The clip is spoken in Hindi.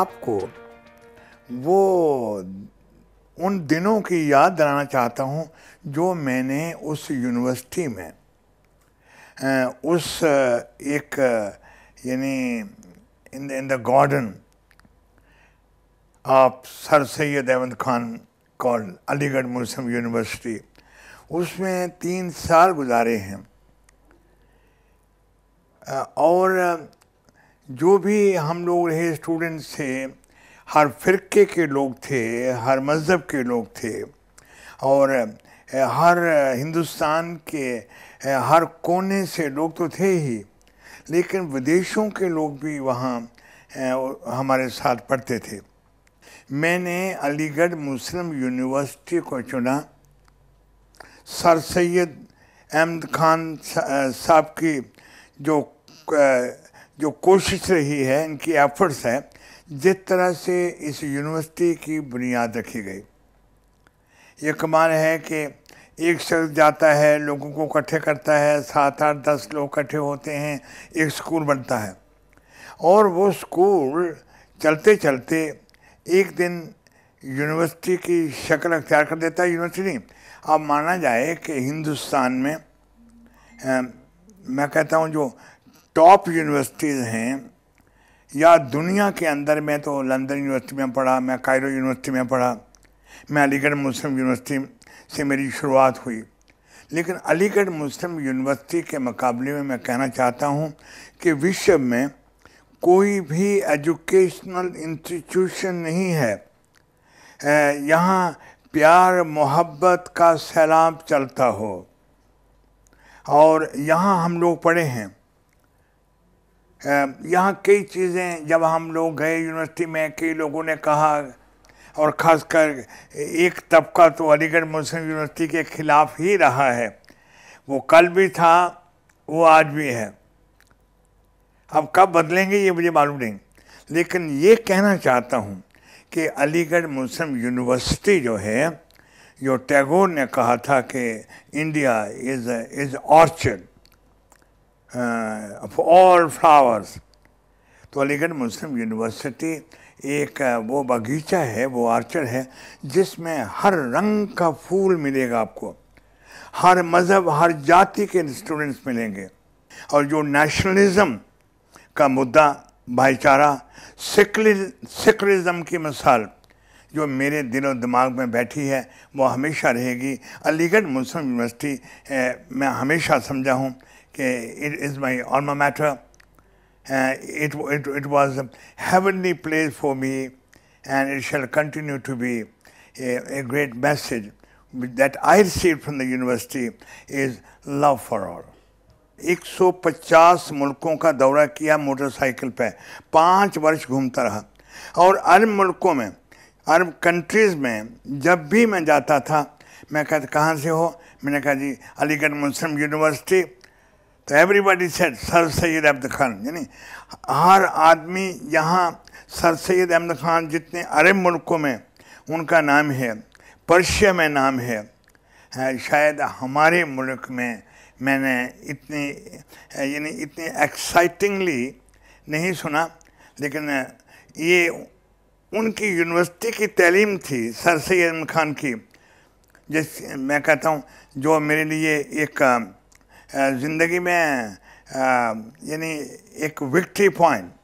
आपको वो उन दिनों की याद दिलाना चाहता हूँ जो मैंने उस यूनिवर्सिटी में उस एक यानी in in the garden of sir Syed Ahmad Khan call Aligarh Muslim University उसमें तीन साल गुजारे हैं और जो भी हम लोग रहे स्टूडेंट्स थे हर फ़िरके के लोग थे हर मज़हब के लोग थे और हर हिंदुस्तान के हर कोने से लोग तो थे ही लेकिन विदेशों के लोग भी वहाँ हमारे साथ पढ़ते थे मैंने अलीगढ़ मुस्लिम यूनिवर्सिटी को चुना सर सैद अहमद खान साहब की जो जो कोशिश रही है इनकी एफर्ट्स हैं जिस तरह से इस यूनिवर्सिटी की बुनियाद रखी गई ये कमाल है कि एक शख्स जाता है लोगों को इकट्ठे करता है सात आठ दस लोग इकट्ठे होते हैं एक स्कूल बनता है और वो स्कूल चलते चलते एक दिन यूनिवर्सिटी की शक्ल अख्तियार कर देता है यूनिवर्सिटी नहीं अब माना जाए कि हिंदुस्तान में आ, मैं कहता हूँ जो टॉप यूनिवर्सिटीज़ हैं या दुनिया के अंदर में तो लंदन यूनिवर्सिटी में पढ़ा मैं कायरो यूनिवर्सिटी में पढ़ा मैं अलीगढ़ मुस्लिम यूनिवर्सिटी से मेरी शुरुआत हुई लेकिन अलीगढ़ मुस्लिम यूनिवर्सिटी के मुकाबले में मैं कहना चाहता हूँ कि विश्व में कोई भी एजुकेशनल इंस्टीट्यूशन नहीं है यहाँ प्यार मोहब्बत का सैलाब चलता हो और यहाँ हम लोग पढ़े हैं यहाँ कई चीज़ें जब हम लोग गए यूनिवर्सिटी में कई लोगों ने कहा और ख़ासकर एक तबका तो अलीगढ़ मुस्लिम यूनिवर्सिटी के ख़िलाफ़ ही रहा है वो कल भी था वो आज भी है अब कब बदलेंगे ये मुझे मालूम नहीं लेकिन ये कहना चाहता हूँ कि अलीगढ़ मुस्लिम यूनिवर्सिटी जो है जो टैगोर ने कहा था कि India is is orchard of all flowers तो अलीगढ़ मुस्लिम यूनिवर्सिटी एक वो बगीचा है वो आर्चर है जिसमें हर रंग का फूल मिलेगा आपको हर मज़हब हर जाति के स्टूडेंट्स मिलेंगे और जो नेशनलिज़म का मुद्दा भाईचारा सिकलिज्म की मिसाल जो मेरे दिलो दिमाग में बैठी है वो हमेशा रहेगी अलीगढ़ मुस्लिम यूनिवर्सिटी मैं हमेशा समझा हूँ it is my alma mater. Uh, it, it, it was a heavenly place for me, and it shall continue to be a, a great message that I received from the university is love for all. 150 मुल्कों का दौरा किया मोटरसाइकिल पे पाँच वर्ष घूमता रहा और अरब मुल्कों में अरब कंट्रीज़ में जब भी मैं जाता था मैं कहता कहाँ से हो मैंने कहा जी अलीगढ़ मुस्लिम यूनिवर्सिटी तो everybody set sir Syed Ahmad Khan यानी हर आदमी यहाँ सर सैद अहमद खान जितने अरब मुल्कों में उनका नाम है पर्शिया में नाम है, है हाँ, शायद हमारे मुल्क में मैंने इतनी यानी इतनी एक्साइटिंगली नहीं सुना लेकिन ये उनकी यूनिवर्सिटी की तैलीम थी सर सैद अहमद खान की जिस मैं कहता हूँ जो मेरे लिए एक ज़िंदगी में यानी एक विक्ट्री पॉइंट